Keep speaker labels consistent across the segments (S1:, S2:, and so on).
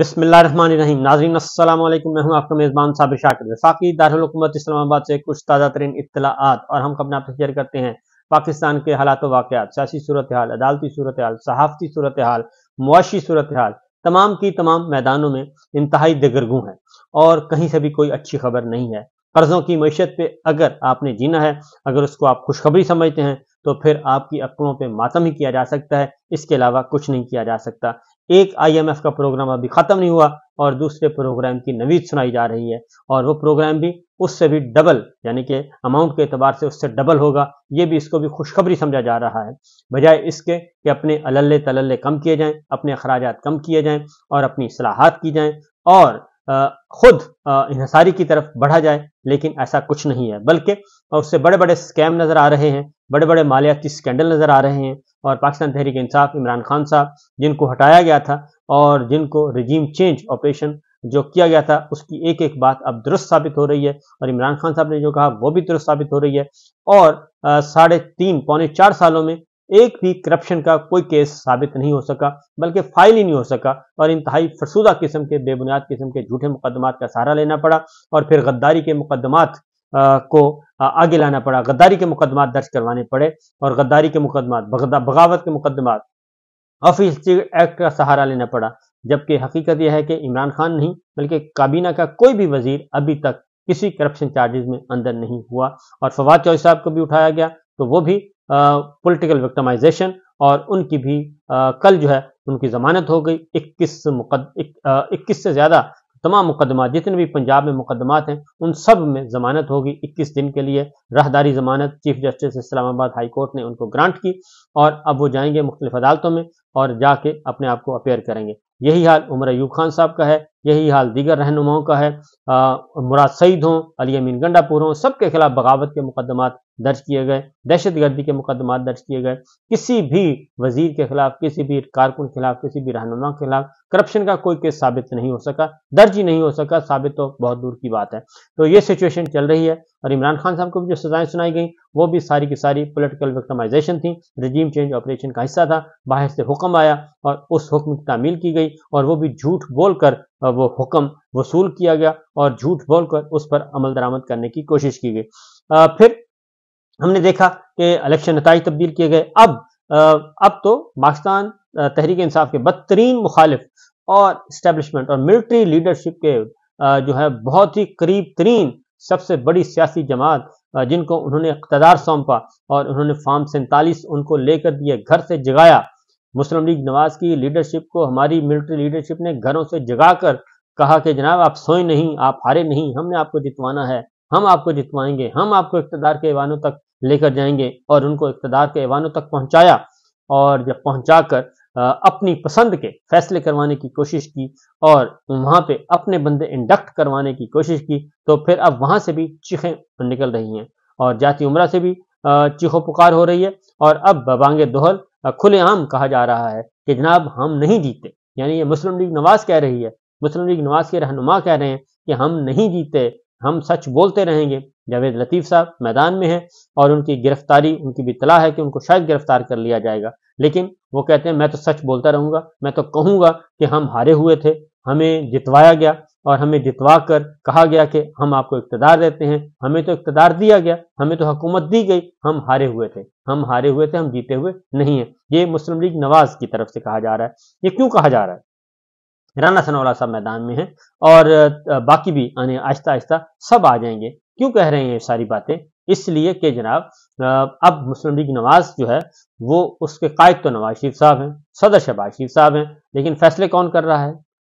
S1: बिसमीम नाजरीन अल्लाम मैं आपका मेज़बान साबिर शाकिर वफाकी दारकूमत इस्लामाबाद से कुछ ताज़ा तरीन इतलात और हम अपने आपसे शेयर करते हैं पाकिस्तान के हालात वाकत सियासी सूरत हाल अदालती सूरत हाल सहाफ़ती सूरत हाल मुआशी सूरत हाल तमाम की तमाम मैदानों में इंतहाई दिगरगू हैं और कहीं से भी कोई अच्छी खबर नहीं है कर्जों की मीशत पे अगर आपने जीना है अगर उसको आप खुशखबरी समझते हैं तो फिर आपकी अक्लों पे मातम ही किया जा सकता है इसके अलावा कुछ नहीं किया जा सकता एक आईएमएफ का प्रोग्राम अभी ख़त्म नहीं हुआ और दूसरे प्रोग्राम की नवीद सुनाई जा रही है और वो प्रोग्राम भी उससे भी डबल यानी कि अमाउंट के अतबार से उससे डबल होगा ये भी इसको भी खुशखबरी समझा जा रहा है बजाय इसके कि अपने अलल्ले तलल्ले कम किए जाएं अपने अखराज कम किए जाएं और अपनी सलाहत की जाएं और खुद इंसारी की तरफ बढ़ा जाए लेकिन ऐसा कुछ नहीं है बल्कि उससे बड़े बड़े स्कैम नज़र आ रहे हैं बड़े बड़े मालियाती स्कैंडल नज़र आ रहे हैं और पाकिस्तान तहरीक इंसाफ इमरान खान साहब जिनको हटाया गया था और जिनको रिजीम चेंज ऑपरेशन जो किया गया था उसकी एक एक बात अब दुरुस्त साबित हो रही है और इमरान खान साहब ने जो कहा वो भी दुरुस्त साबित हो रही है और साढ़े तीन पौने चार सालों में एक भी करप्शन का कोई केस साबित नहीं हो सका बल्कि फाइल ही नहीं हो सका और इंतहाई फरसूदा किस्म के बेबुनियाद किस्म के झूठे मुकदमात का सहारा लेना पड़ा और फिर गद्दारी के मुकदमात को आगे लाना पड़ा गद्दारी के मुकदमा दर्ज करवाने पड़े और गद्दारी के मुकदमा बगावत के मुकदमात ऑफिस एक्ट का सहारा लेना पड़ा जबकि हकीकत यह है कि इमरान खान नहीं बल्कि काबीना का कोई भी वजीर अभी तक किसी करप्शन चार्जेज में अंदर नहीं हुआ और फवाद चौधरी साहब को भी उठाया गया तो वो भी पॉलिटिकल विक्टमाइजेशन और उनकी भी आ, कल जो है उनकी जमानत हो गई इक्कीस मुकद इक्कीस से ज़्यादा तमाम मुकदमा जितने भी पंजाब में मुकदमात हैं उन सब में जमानत होगी 21 दिन के लिए राहदारी जमानत chief justice Islamabad high court ने उनको ग्रांट की और अब वो जाएंगे मुख्तलिफ अदालतों में और जाके अपने आप को अपेयर करेंगे यही हाल उमर अयूब खान साहब का है यही हाल दीगर रहनुमाओं का है आ, मुराद सईद हों अली अमीन गंडापुर हों सबके खिलाफ बगावत के मुकदमा दर्ज किए गए दहशत गर्दी के मुकदमा दर्ज किए गए किसी भी वजीर के खिलाफ किसी भी कारकुन के खिलाफ किसी भी रहनुमा के खिलाफ करप्शन का कोई केस साबित नहीं हो सका दर्ज ही नहीं हो सका साबित तो बहुत दूर की बात है तो ये सिचुएशन चल रही है और इमरान खान साहब को भी जो सजाएं सुनाई गई वो भी सारी की सारी पोलिटिकल विक्टमाइजेशन थी रजीम चेंज ऑपरेशन का हिस्सा था बाहर से हुक्म आया और उस हुक्म की तामील की गई और वो भी झूठ बोलकर वो हुक्म वसूल किया गया और झूठ बोलकर उस पर अमल दरामद करने की कोशिश की गई फिर हमने देखा कि इलेक्शन नतज तब्दील किए गए अब अब तो पाकिस्तान तहरीक इंसाफ के बदतरीन मुखालिफ और इस्टेबलिशमेंट और मिलिट्री लीडरशिप के जो है बहुत ही करीब तरीन सबसे बड़ी सियासी जमात जिनको उन्होंने इकतदार सौंपा और उन्होंने फार्म सैंतालीस उनको लेकर दिए घर से जगाया मुस्लिम लीग नवाज की लीडरशिप को हमारी मिलिट्री लीडरशिप ने घरों से जगाकर कहा कि जनाब आप सोए नहीं आप हारे नहीं हमने आपको जितवाना है हम आपको जितवाएंगे हम आपको इकतदार के ऐवानों तक लेकर जाएंगे और उनको इकतदार के ऐवानों तक पहुंचाया और जब पहुंचाकर अपनी पसंद के फैसले करवाने की कोशिश की और वहां पे अपने बंदे इंडक्ट करवाने की कोशिश की तो फिर अब वहां से भी चीखें निकल रही हैं और जाति उम्र से भी चीखो पुकार हो रही है और अब बबांगे दोहल खुलेआम कहा जा रहा है कि जनाब हम नहीं जीते यानी ये मुस्लिम लीग नवाज कह रही है मुस्लिम लीग नवाज के रहनुमा कह रहे हैं कि हम नहीं जीते हम सच बोलते रहेंगे जावेद लतीफ़ साहब मैदान में हैं और उनकी गिरफ्तारी उनकी भी तला है कि उनको शायद गिरफ्तार कर लिया जाएगा लेकिन वो कहते हैं मैं तो सच बोलता रहूंगा मैं तो कहूंगा कि हम हारे हुए थे हमें जितवाया गया और हमें जितवा कर कहा गया कि हम आपको इकतदार देते हैं हमें तो इकतदार दिया गया हमें तो हुकूमत दी गई हम हारे हुए थे हम हारे हुए थे हम जीते हुए नहीं है ये मुस्लिम लीग नवाज की तरफ से कहा जा रहा है ये क्यों कहा जा रहा है राना सनौला सब मैदान में हैं और बाकी भी आने आहिस्ता आहिस्ता सब आ जाएंगे क्यों कह रहे हैं ये सारी बातें इसलिए कि जनाब अब मुस्लिम लीग नवाज जो है वो उसके कायद तो नवाज शरीफ साहब हैं सदर शहबाज शरीफ साहब हैं लेकिन फैसले कौन कर रहा है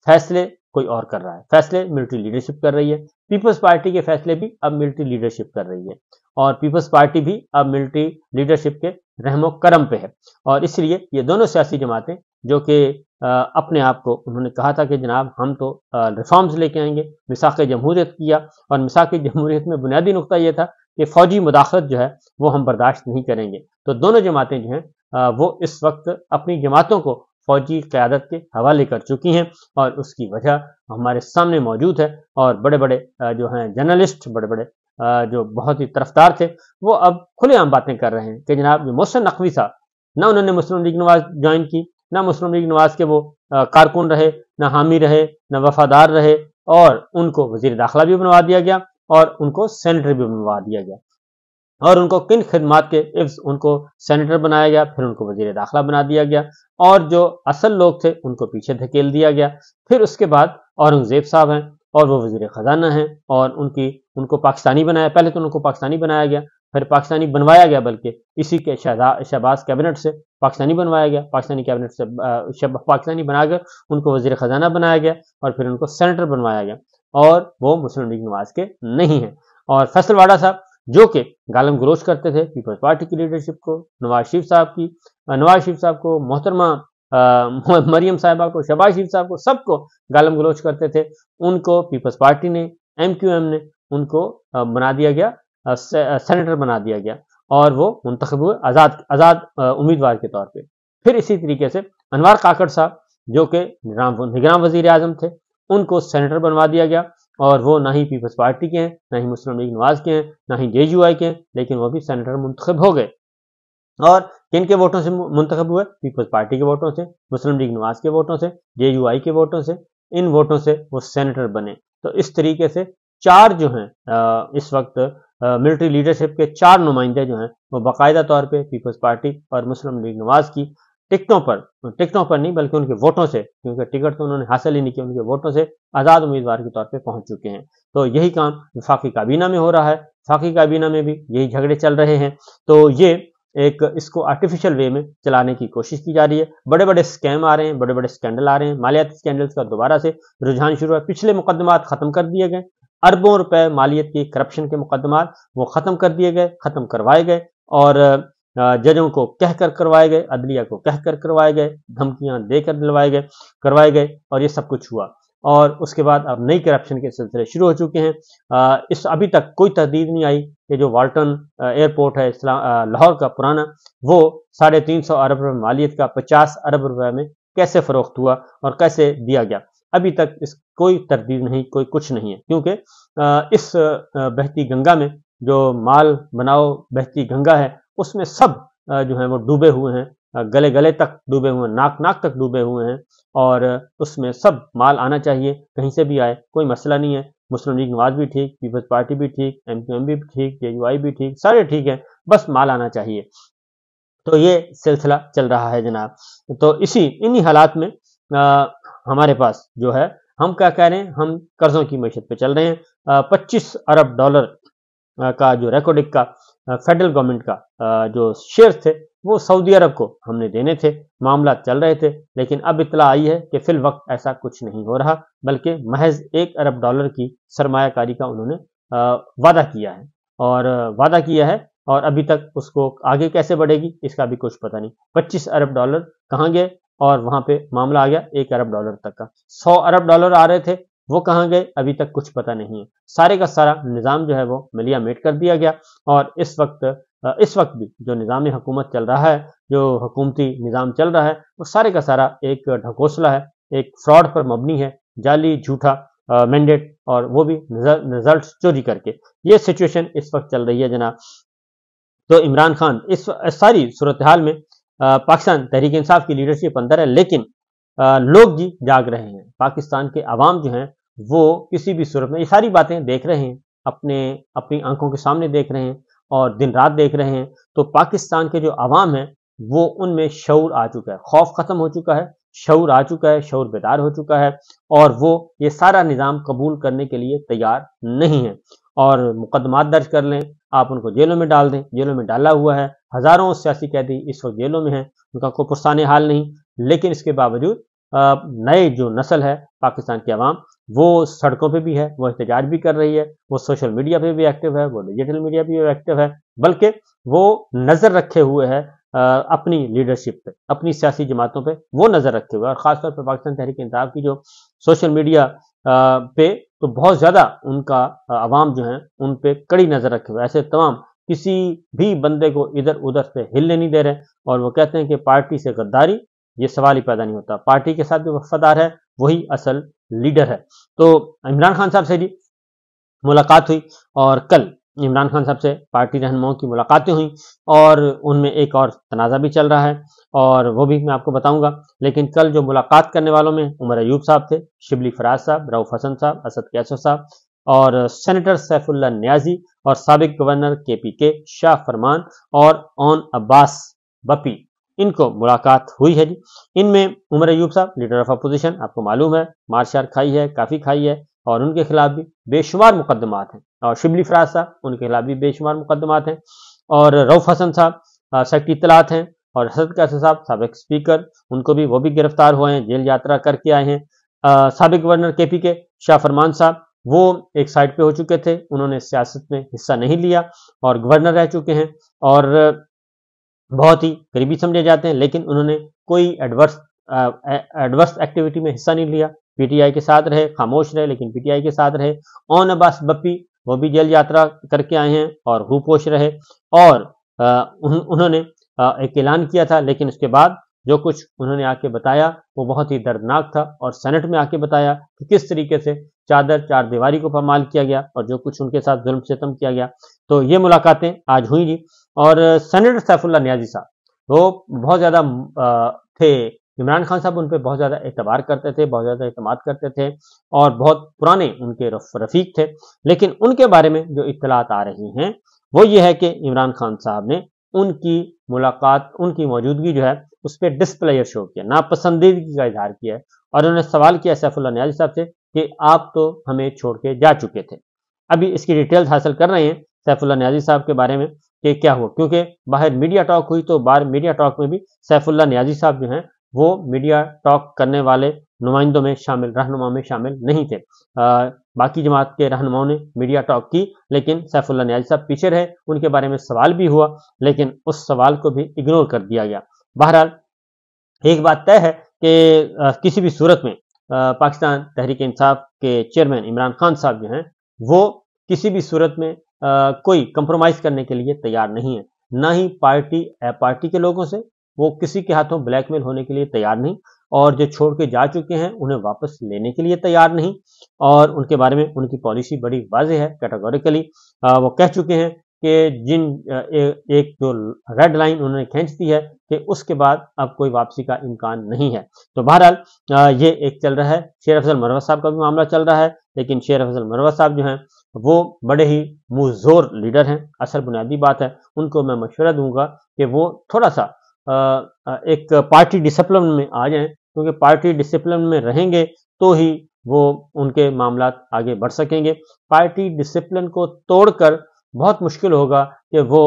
S1: फैसले कोई और कर रहा है फैसले मिलिट्री लीडरशिप कर रही है पीपल्स पार्टी के फैसले भी अब मिलिट्री लीडरशिप कर रही है और पीपल्स पार्टी भी अब मिलिट्री लीडरशिप के रहमो करम पे है और इसलिए ये दोनों सियासी जमातें जो कि अपने आप को उन्होंने कहा था कि जनाब हम तो रिफॉर्म्स लेके आएंगे मिसाक जमहूरियत किया और मिसाक जमहूरियत में बुनियादी नुकता यह था कि फौजी मुदाखलत जो है वो हम बर्दाश्त नहीं करेंगे तो दोनों जमातें जो हैं वो इस वक्त अपनी जमातों को फौजी क्यादत के हवाले कर चुकी हैं और उसकी वजह हमारे सामने मौजूद है और बड़े बड़े जो हैं जर्नलिस्ट बड़े बड़े जो बहुत ही तरफदार थे वो अब खुलेआम बातें कर रहे हैं कि जनाब मोहसिन नकवी साहब ना उन्होंने मुस्लिम लीग नवाज ज्वाइन की ना मुस्लिम लीग नवाज के वो कारकुन रहे ना हामी रहे ना वफादार रहे और उनको वजीर दाखिला भी बनवा दिया गया और उनको सेनेटर भी बनवा दिया गया और उनको किन खदमात के इफ्स उनको सेनेटर बनाया गया फिर उनको वजीर दाखिला बना दिया गया और जो असल लोग थे उनको पीछे धकेल दिया गया फिर उसके बाद औरंगजेब साहब हैं और वो वजीर ख़जाना हैं और उनकी उनको पाकिस्तानी बनाया पहले तो उनको पाकिस्तानी बनाया गया फिर पाकिस्तानी बनवाया गया बल्कि इसी के शहबाज कैबिनेट से पाकिस्तानी बनवाया गया पाकिस्तानी कैबिनेट से पाकिस्तानी बनाकर उनको वजीर खजाना बनाया गया और फिर उनको सेनेटर बनवाया गया और वो मुस्लिम लीग नवाज के नहीं है और फैसलवाड़ा साहब जो कि गालम गलोच करते थे पीपल्स पार्टी की लीडरशिप को नवाज शरीफ साहब की नवाज शरीफ साहब को मोहतरमा मरियम साहिबा को शबाज शरीफ साहब को सबको गालम गलोच करते थे उनको पीपल्स पार्टी ने एम क्यू एम ने उनको बना दिया गया सेनेटर बना दिया गया और वो मुंतब हुए आज़ाद आज़ाद उम्मीदवार के तौर पर फिर इसी तरीके से अनवर काकड़ साहब जो कि निगरान वजीर आजम थे उनको सेनेटर बनवा दिया गया और वो ना ही पीपल्स पार्टी के हैं ना ही मुस्लिम लीग नवाज के हैं ना ही जे यू आई के हैं लेकिन वो भी सेनेटर मुंतखब हो गए और किन के वोटों से मुंतखब हुए पीपल्स पार्टी के वोटों से मुस्लिम लीग नवाज के वोटों से जे यू आई के वोटों से इन वोटों से वो सेनेटर बने तो इस तरीके से चार जो हैं इस वक्त मिलिट्री लीडरशिप के चार नुमाइंदे जो हैं वो बाकायदा तौर पे पीपल्स पार्टी और मुस्लिम लीग नवाज की टिकटों पर टिकटों पर नहीं बल्कि उनके वोटों से क्योंकि टिकट तो उन्होंने हासिल ही नहीं किया उनके वोटों से आज़ाद उम्मीदवार के तौर पर पहुंच चुके हैं तो यही काम विफाकी काबीना में हो रहा है विफाकी काबीना में भी यही झगड़े चल रहे हैं तो ये एक इसको आर्टिफिशियल वे में चलाने की कोशिश की जा रही है बड़े बड़े स्कैम आ रहे हैं बड़े बड़े स्कैंडल आ रहे हैं मालियाती स्कैंडल्स का दोबारा से रुझान शुरू है पिछले मुकदमात खत्म कर दिए गए अरबों रुपए मालियत की करप्शन के मुकदमा वो ख़त्म कर दिए गए ख़त्म करवाए गए और जजों को कह कर करवाए गए अदलिया को कह कर करवाए गए धमकियां देकर दिलवाए गए करवाए गए और ये सब कुछ हुआ और उसके बाद अब नई करप्शन के सिलसिले शुरू हो चुके हैं आ, इस अभी तक कोई तहदीद नहीं आई कि जो वाल्टन एयरपोर्ट है इस्लाम लाहौर का पुराना वो साढ़े तीन सौ अरब रुपये मालियत का पचास अरब रुपये में कैसे फ़रोख्त हुआ और कैसे दिया गया अभी तक इस कोई तरदीद नहीं कोई कुछ नहीं है क्योंकि इस बहती गंगा में जो माल बनाओ बहती गंगा है उसमें सब जो है वो डूबे हुए हैं गले गले तक डूबे हुए हैं नाक नाक तक डूबे हुए हैं और उसमें सब माल आना चाहिए कहीं से भी आए कोई मसला नहीं है मुस्लिम लीग नवाज भी ठीक पीपल्स पार्टी भी ठीक एम क्यू एम भी ठीक जे यू आई भी ठीक सारे ठीक हैं बस माल आना चाहिए तो ये सिलसिला चल रहा है जनाब तो इसी इन्हीं हालात में हमारे पास जो है हम क्या कह रहे हैं हम कर्जों की मीशत पे चल रहे हैं पच्चीस अरब डॉलर का जो रेकॉर्डिक का फेडरल गवर्नमेंट का जो शेयर थे वो सऊदी अरब को हमने देने थे मामला चल रहे थे लेकिन अब इतला आई है कि फिल वक्त ऐसा कुछ नहीं हो रहा बल्कि महज एक अरब डॉलर की सरमाकारी का उन्होंने वादा किया है और वादा किया है और अभी तक उसको आगे कैसे बढ़ेगी इसका भी कुछ पता नहीं 25 अरब डॉलर कहाँ गए और वहां पे मामला आ गया एक अरब डॉलर तक का सौ अरब डॉलर आ रहे थे वो कहाँ गए अभी तक कुछ पता नहीं है सारे का सारा निज़ाम जो है वो मिलिया मेट कर दिया गया और इस वक्त इस वक्त भी जो निज़ाम हुकूमत चल रहा है जो हुकूमती निज़ाम चल रहा है वो सारे का सारा एक ढकोसला है एक फ्रॉड पर मबनी है जाली झूठा मैंडेट और वो भी रिजल्ट चोरी करके ये सिचुएशन इस वक्त चल रही है जनाब तो इमरान खान इस सारी सूरत हाल में पाकिस्तान तहरीक इंसाफ की लीडरशिप अंदर है लेकिन लोग जी जाग रहे हैं पाकिस्तान के आवाम जो हैं वो किसी भी सूरत में ये सारी बातें देख रहे हैं अपने अपनी आंखों के सामने देख रहे हैं और दिन रात देख रहे हैं तो पाकिस्तान के जो आवाम है वो उनमें शौर आ चुका है खौफ खत्म हो चुका है शौर आ चुका है शौर बेदार हो चुका है और वो ये सारा निज़ाम कबूल करने के लिए तैयार नहीं है और मुकदमात दर्ज कर लें आप उनको जेलों में डाल दें जेलों में डाला हुआ है हजारों सियासी कैदी इस वक्त जेलों में हैं उनका कोई पुरसान हाल नहीं लेकिन इसके बावजूद नए जो नस्ल है पाकिस्तान की आवाम वो सड़कों पे भी है वो एहतजाज भी कर रही है वो सोशल मीडिया पे भी एक्टिव है वो डिजिटल मीडिया पे भी एक्टिव है बल्कि वो नज़र रखे हुए है अपनी लीडरशिप पे अपनी सियासी जमातों पे वो नज़र रखे हुए और ख़ासतौर पर पाकिस्तान तहरीक इंताब की जो सोशल मीडिया पे तो बहुत ज़्यादा उनका आवाम जो है उन पर कड़ी नज़र रखे हुए ऐसे तमाम किसी भी बंदे को इधर उधर से हिलने नहीं दे रहे और वो कहते हैं कि पार्टी से गद्दारी ये सवाल ही पैदा नहीं होता पार्टी के साथ भी वफादार है वही असल लीडर है तो इमरान खान साहब से जी मुलाकात हुई और कल इमरान खान साहब से पार्टी रहनुमाओं की मुलाकातें हुई और उनमें एक और तनाज़ा भी चल रहा है और वो भी मैं आपको बताऊंगा लेकिन कल जो मुलाकात करने वालों में उमर अयूब साहब थे शिबली फराज साहब राउफ हसन साहब असद कैसो साहब और सेनेटर सैफुल्ला न्याजी और सबक गवर्नर के पी के शाह फरमान और ओन अब्बास बपी इनको मुलाकात हुई है जी इनमें उमर अयूब साहब लीडर ऑफ अपोजिशन आपको मालूम है मारशार खाई है काफ़ी खाई है और उनके खिलाफ भी बेशुमार मुकदमात हैं और शिबली फराज साहब उनके खिलाफ भी बेशुमार मुकदमात हैं और रऊफ हसन साहब सेक्रेटरी इतलात हैं और हसद कैसे साहब सबक स्पीकर उनको भी वो भी गिरफ्तार हुए हैं जेल यात्रा करके आए हैं सबक गवर्नर के पी के शाह फरमान साहब वो एक साइड पे हो चुके थे उन्होंने सियासत में हिस्सा नहीं लिया और गवर्नर रह चुके हैं और बहुत ही करीबी समझे जाते हैं लेकिन उन्होंने कोई एडवर्स एडवर्स एक्टिविटी में हिस्सा नहीं लिया पीटीआई के साथ रहे खामोश रहे लेकिन पीटीआई के साथ रहे ओन अब्बास बप्पी वो भी जेल यात्रा करके आए हैं और रूपोश रहे और आ, उन, उन्होंने आ, एक ऐलान किया था लेकिन उसके बाद जो कुछ उन्होंने आके बताया वो बहुत ही दर्दनाक था और सेनेट में आके बताया कि किस तरीके से चादर चार दीवारी को पमाल किया गया और जो कुछ उनके साथ जुल्म सितम किया गया तो ये मुलाकातें आज हुई जी और सैनेटर सैफुल्ला न्याजी साहब वो बहुत ज़्यादा थे इमरान खान साहब उन पर बहुत ज़्यादा एतबार करते थे बहुत ज़्यादा अहतमाद करते थे और बहुत पुराने उनके रफ रफीक थे लेकिन उनके बारे में जो इतलात आ रही हैं वो ये है कि इमरान खान साहब ने उनकी मुलाकात उनकी मौजूदगी जो है उस पर डिस्प्लेयर शो किया नापसंदीदगी का इजहार किया है और उन्होंने सवाल किया सैफुल्ला न्याजी साहब से कि आप तो हमें छोड़ के जा चुके थे अभी इसकी डिटेल्स हासिल कर रहे हैं सैफुल्ला न्याजी साहब के बारे में कि क्या हुआ क्योंकि बाहर मीडिया टॉक हुई तो बाहर मीडिया टॉक में भी सैफुल्ला न्याजी साहब जो हैं वो मीडिया टॉक करने वाले नुमाइंदों में शामिल रहनुमाओं में शामिल नहीं थे आ, बाकी जमात के रहनुमाओं ने मीडिया टॉक की लेकिन सैफुल्ला न्याजी साहब पीछे रहे उनके बारे में सवाल भी हुआ लेकिन उस सवाल को भी इग्नोर कर दिया गया बहरहाल एक बात तय है कि किसी भी सूरत में पाकिस्तान तहरीक इंसाफ के चेयरमैन इमरान खान साहब जो हैं वो किसी भी सूरत में आ, कोई कंप्रोमाइज करने के लिए तैयार नहीं है ना ही पार्टी पार्टी के लोगों से वो किसी के हाथों ब्लैकमेल होने के लिए तैयार नहीं और जो छोड़ के जा चुके हैं उन्हें वापस लेने के लिए तैयार नहीं और उनके बारे में उनकी पॉलिसी बड़ी वाजह है कैटेगोरिकली वो कह चुके हैं कि जिन एक जो रेड लाइन उन्होंने खींच दी है कि उसके बाद अब कोई वापसी का इम्कान नहीं है तो बहरहाल ये एक चल रहा है शेर अफजल मरवा साहब का भी मामला चल रहा है लेकिन शेर अफजल मरवा साहब जो हैं वो बड़े ही मुजोर लीडर हैं असर बुनियादी बात है उनको मैं मशवरा दूंगा कि वो थोड़ा सा एक पार्टी डिसिप्लिन में आ जाए क्योंकि पार्टी डिसिप्लिन में रहेंगे तो ही वो उनके मामला आगे बढ़ सकेंगे पार्टी डिसिप्लिन को तोड़कर बहुत मुश्किल होगा कि वो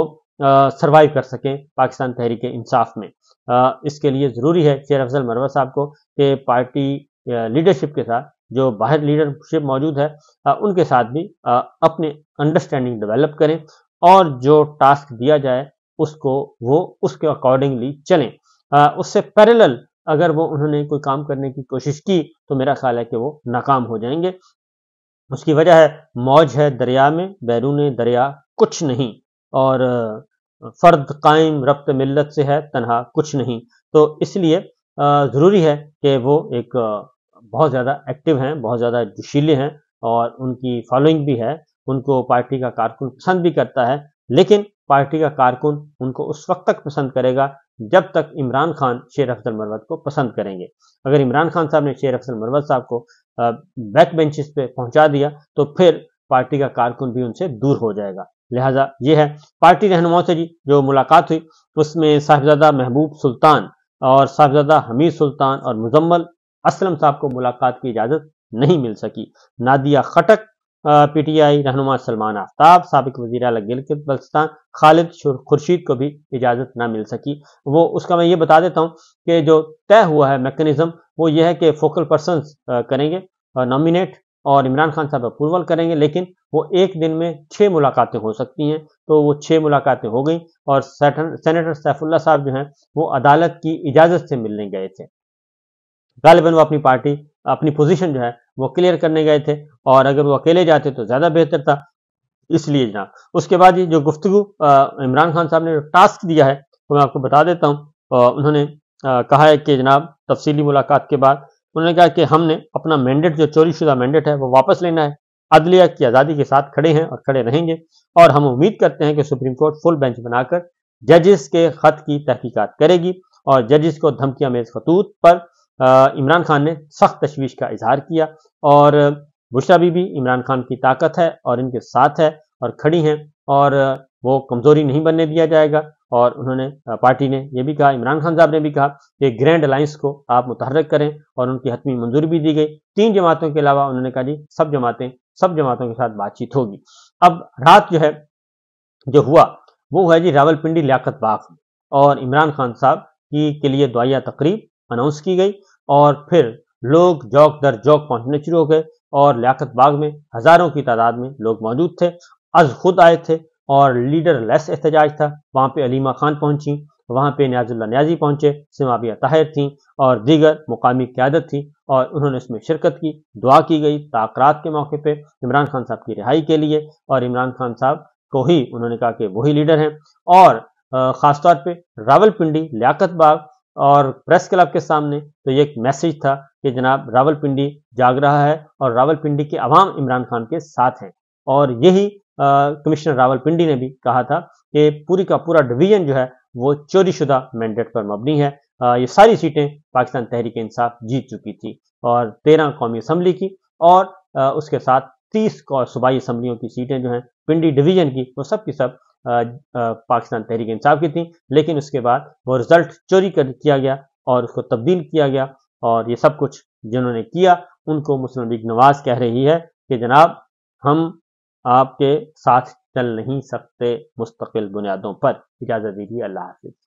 S1: सर्वाइव कर सकें पाकिस्तान तहरीक इंसाफ में आ, इसके लिए ज़रूरी है शेर अफजल मरवा साहब को कि पार्टी लीडरशिप के साथ जो बाहर लीडरशिप मौजूद है आ, उनके साथ भी आ, अपने अंडरस्टैंडिंग डेवलप करें और जो टास्क दिया जाए उसको वो उसके अकॉर्डिंगली चलें उससे पैरेलल अगर वो उन्होंने कोई काम करने की कोशिश की तो मेरा ख्याल है कि वो नाकाम हो जाएंगे उसकी वजह है मौज है दरिया में बैरून दरिया कुछ नहीं और फ़र्द कायम रब्त मिलत से है तनहा कुछ नहीं तो इसलिए ज़रूरी है कि वो एक बहुत ज़्यादा एक्टिव हैं बहुत ज़्यादा जोशीले हैं और उनकी फॉलोइंग भी है उनको पार्टी का कारकुन पसंद भी करता है लेकिन पार्टी का कारकुन उनको उस वक्त तक पसंद करेगा जब तक इमरान खान शेर अफजल मरवत को पसंद करेंगे अगर इमरान खान साहब ने शेर अफजल मरवत साहब को बैक बेंचेस पे पहुंचा दिया तो फिर पार्टी का कारकुन भी उनसे दूर हो जाएगा लिहाजा ये है पार्टी रहनुमाओं से जी जो मुलाकात हुई उसमें साहबजादा महबूब सुल्तान और साहबजादा हमीद सुल्तान और मुजम्मल असलम साहब को मुलाकात की इजाज़त नहीं मिल सकी Nadia Khattak P T I रहनुमा सलमान आफ्ताब सबक वजी अल गिलगित बल्तिस्तान खालिद खुर्शीद को भी इजाज़त ना मिल सकी वो उसका मैं ये बता देता हूँ कि जो तय हुआ है मेकनिज्म वो ये है कि फोकल पर्सन करेंगे नॉमिनेट और इमरान खान साहब अप्रूवल करेंगे लेकिन वो एक दिन में छः मुलाकातें हो सकती हैं तो वो छः मुलाकातें हो गई और सेनेटर सैफुल्ला साहब जो हैं वो अदालत की इजाज़त से मिलने गए थे गालिबन वो अपनी पार्टी अपनी पोजीशन जो है वो क्लियर करने गए थे और अगर वो अकेले जाते तो ज़्यादा बेहतर था इसलिए जनाब उसके बाद ये जो गुफ्तु इमरान खान साहब ने जो टास्क दिया है वो मैं आपको बता देता हूँ उन्होंने आ, कहा है कि जनाब तफसीली मुलाकात के बाद उन्होंने कहा कि हमने अपना मैंडेट जो चोरी शुदा मैंडेट है वो वापस लेना है अदलिया की आज़ादी के साथ खड़े हैं और खड़े रहेंगे और हम उम्मीद करते हैं कि सुप्रीम कोर्ट फुल बेंच बनाकर जजेस के खत की तहकीकत करेगी और जजेस को धमकिया मेज खतूत पर इमरान खान ने सख्त तशवीश का इजहार किया और बुशरा बीबी इमरान खान की ताकत है और इनके साथ है और खड़ी हैं और वो कमज़ोरी नहीं बनने दिया जाएगा और उन्होंने पार्टी ने यह भी कहा इमरान खान साहब ने भी कहा कि ग्रैंड अलायंस को आप मुतहरक करें और उनकी हतमी मंजूरी भी दी गई तीन जमातों के अलावा उन्होंने कहा जी सब जमातें सब जमातों के साथ बातचीत होगी अब रात जो है जो हुआ वो हुआ जी रावलपिंडी लियाकत बाग और इमरान खान साहब की के लिए दुआया तकरीब अनाउंस की गई और फिर लोग जौक दर जौक पहुंचने शुरू हो गए और लियाकत बाग में हजारों की तादाद में लोग मौजूद थे अज खुद आए थे और लीडर लेस एहतजाज था वहाँ पे अलीमा खान पहुंची वहाँ पे न्याजुल्ला न्याजी पहुंचे सिमाबिया ताहिर थी और दीगर मुकामी क्यादत थी और उन्होंने इसमें शिरकत की दुआ की गई ताकरात के मौके पर इमरान खान साहब की रिहाई के लिए और इमरान खान साहब को ही उन्होंने कहा कि वही लीडर हैं और ख़ासतौर पर रावलपिंडी लियाकत बाग और प्रेस क्लब के सामने तो ये एक मैसेज था कि जनाब रावलपिंडी जाग रहा है और रावलपिंडी के अवाम इमरान खान के साथ हैं और यही कमिश्नर रावलपिंडी ने भी कहा था कि पूरी का पूरा डिवीजन जो है वो चोरीशुदा मैंडेट पर मबनी है आ, ये सारी सीटें पाकिस्तान तहरीक इंसाफ जीत चुकी थी और तेरह कौमी असम्बली की और आ, उसके साथ तीस सूबाई असम्बलियों की सीटें जो हैं पिंडी डिवीजन की वो सब की सब पाकिस्तान तहरीक इंसाफ की थी लेकिन उसके बाद वो रिजल्ट चोरी कर किया गया और उसको तब्दील किया गया और ये सब कुछ जिन्होंने किया उनको मुस्लिम लीग नवाज कह रही है कि जनाब हम आपके साथ चल नहीं सकते मुस्तकिल बुनियादों पर इजाज़त दीजिए अल्लाह हाफिज़